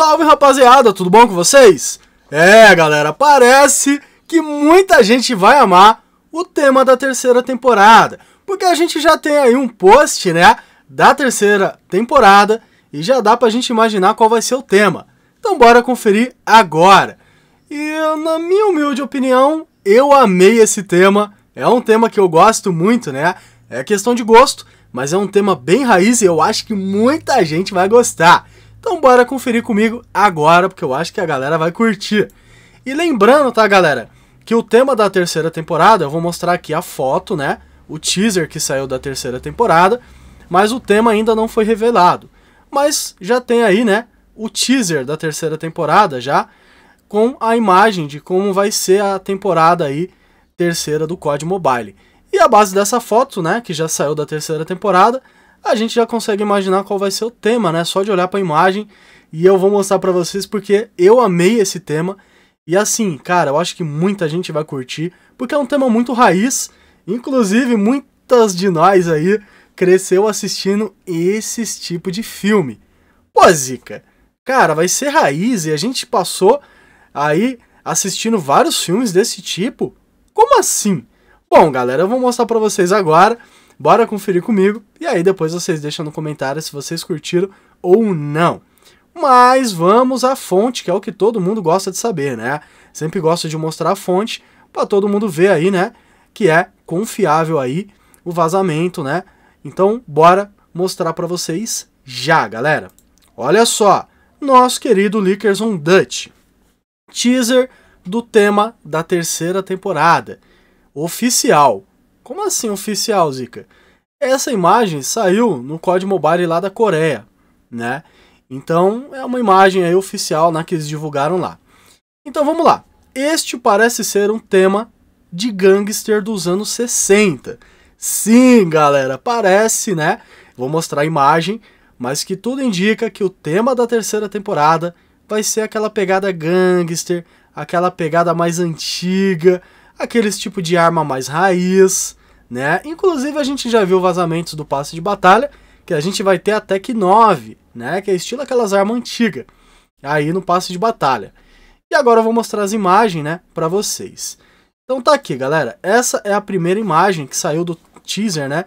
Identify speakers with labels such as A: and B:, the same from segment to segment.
A: Salve rapaziada, tudo bom com vocês? É galera, parece que muita gente vai amar o tema da terceira temporada, porque a gente já tem aí um post, né, da terceira temporada e já dá pra gente imaginar qual vai ser o tema. Então bora conferir agora. E na minha humilde opinião, eu amei esse tema, é um tema que eu gosto muito, né, é questão de gosto, mas é um tema bem raiz e eu acho que muita gente vai gostar. Então bora conferir comigo agora, porque eu acho que a galera vai curtir. E lembrando, tá, galera, que o tema da terceira temporada, eu vou mostrar aqui a foto, né? O teaser que saiu da terceira temporada, mas o tema ainda não foi revelado. Mas já tem aí, né, o teaser da terceira temporada já com a imagem de como vai ser a temporada aí terceira do COD Mobile. E a base dessa foto, né, que já saiu da terceira temporada, a gente já consegue imaginar qual vai ser o tema, né? Só de olhar para a imagem. E eu vou mostrar para vocês porque eu amei esse tema. E assim, cara, eu acho que muita gente vai curtir, porque é um tema muito raiz. Inclusive, muitas de nós aí cresceu assistindo esse tipo de filme. Pô, Zica, cara, vai ser raiz e a gente passou aí assistindo vários filmes desse tipo. Como assim? Bom, galera, eu vou mostrar para vocês agora. Bora conferir comigo e aí depois vocês deixam no comentário se vocês curtiram ou não. Mas vamos à fonte, que é o que todo mundo gosta de saber, né? Sempre gosto de mostrar a fonte para todo mundo ver aí, né? Que é confiável aí o vazamento, né? Então, bora mostrar para vocês já, galera. Olha só, nosso querido Lickers on Dutch. Teaser do tema da terceira temporada. Oficial, como assim oficial, Zika? Essa imagem saiu no COD Mobile lá da Coreia, né? Então é uma imagem aí oficial né, que eles divulgaram lá. Então vamos lá. Este parece ser um tema de gangster dos anos 60. Sim, galera, parece, né? Vou mostrar a imagem, mas que tudo indica que o tema da terceira temporada vai ser aquela pegada gangster, aquela pegada mais antiga, aqueles tipo de arma mais raiz, né? Inclusive a gente já viu vazamentos do passe de batalha, que a gente vai ter até que 9, né? Que é estilo aquelas armas antigas, aí no passe de batalha. E agora eu vou mostrar as imagens, né, para vocês. Então tá aqui, galera. Essa é a primeira imagem que saiu do teaser, né?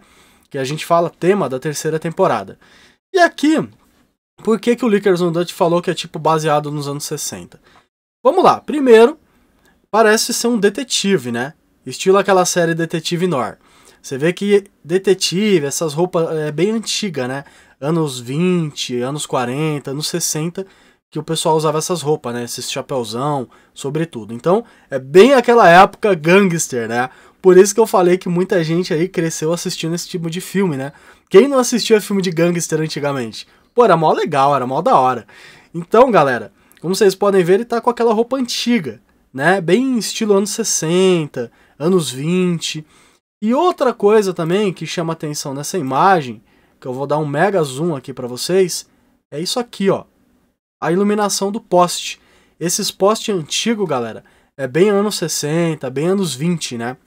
A: Que a gente fala tema da terceira temporada. E aqui, por que, que o Lickers on Dutch falou que é tipo baseado nos anos 60? Vamos lá. Primeiro, parece ser um detetive, né? Estilo aquela série Detetive Nor. Você vê que detetive, essas roupas é bem antiga, né? Anos 20, anos 40, anos 60, que o pessoal usava essas roupas, né? esses chapéuzão, sobretudo. Então, é bem aquela época gangster, né? Por isso que eu falei que muita gente aí cresceu assistindo esse tipo de filme, né? Quem não assistia filme de gangster antigamente? Pô, era mó legal, era mó da hora. Então, galera, como vocês podem ver, ele tá com aquela roupa antiga, né? Bem estilo anos 60, anos 20. E outra coisa também que chama atenção nessa imagem, que eu vou dar um mega zoom aqui para vocês, é isso aqui, ó. A iluminação do poste. Esses postes antigos, galera, é bem anos 60, bem anos 20, né?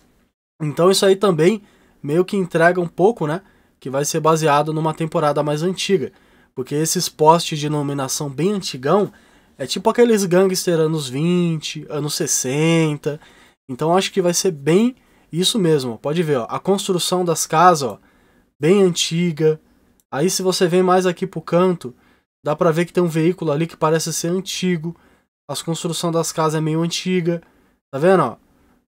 A: Então isso aí também meio que entrega um pouco, né? Que vai ser baseado numa temporada mais antiga. Porque esses postes de iluminação bem antigão é tipo aqueles gangster anos 20, anos 60. Então acho que vai ser bem isso mesmo, pode ver, ó, a construção das casas, ó, bem antiga. Aí se você vem mais aqui pro canto, dá para ver que tem um veículo ali que parece ser antigo. As construção das casas é meio antiga, tá vendo, ó?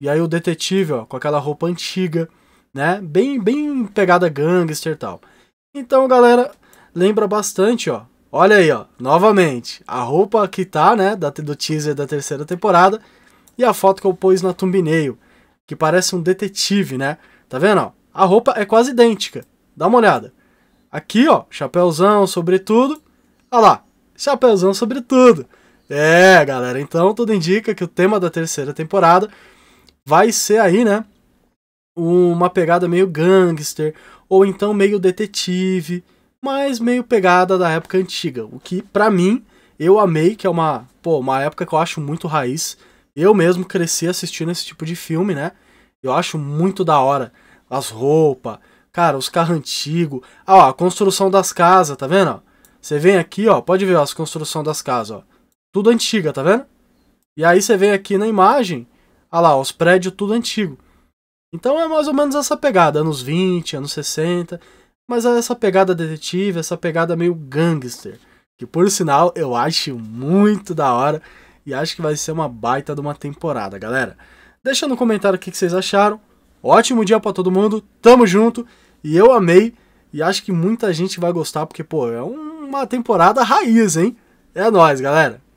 A: E aí o detetive, ó, com aquela roupa antiga, né? Bem, bem pegada gangster e tal. Então, galera, lembra bastante, ó. Olha aí, ó, novamente, a roupa que tá, né, da, do teaser da terceira temporada e a foto que eu pus na thumbnail que parece um detetive, né? Tá vendo? Ó? A roupa é quase idêntica. Dá uma olhada. Aqui, ó, chapéuzão, sobretudo. Olha lá, chapéuzão, sobretudo. É, galera, então tudo indica que o tema da terceira temporada vai ser aí, né? Uma pegada meio gangster, ou então meio detetive, mas meio pegada da época antiga. O que, para mim, eu amei, que é uma, pô, uma época que eu acho muito raiz eu mesmo cresci assistindo esse tipo de filme, né? Eu acho muito da hora. As roupas, cara, os carros antigos. Ah, ó, a construção das casas, tá vendo? Você vem aqui, ó, pode ver ó, as construção das casas, ó. Tudo antiga, tá vendo? E aí você vem aqui na imagem, ah lá, os prédios tudo antigo. Então é mais ou menos essa pegada, anos 20, anos 60, mas é essa pegada detetive, essa pegada meio gangster, que por sinal eu acho muito da hora e acho que vai ser uma baita de uma temporada, galera. Deixa no comentário o que, vocês acharam. Ótimo dia para todo mundo, tamo junto e eu amei e acho que muita gente vai gostar porque, pô, é uma temporada raiz, hein? É nóis, galera.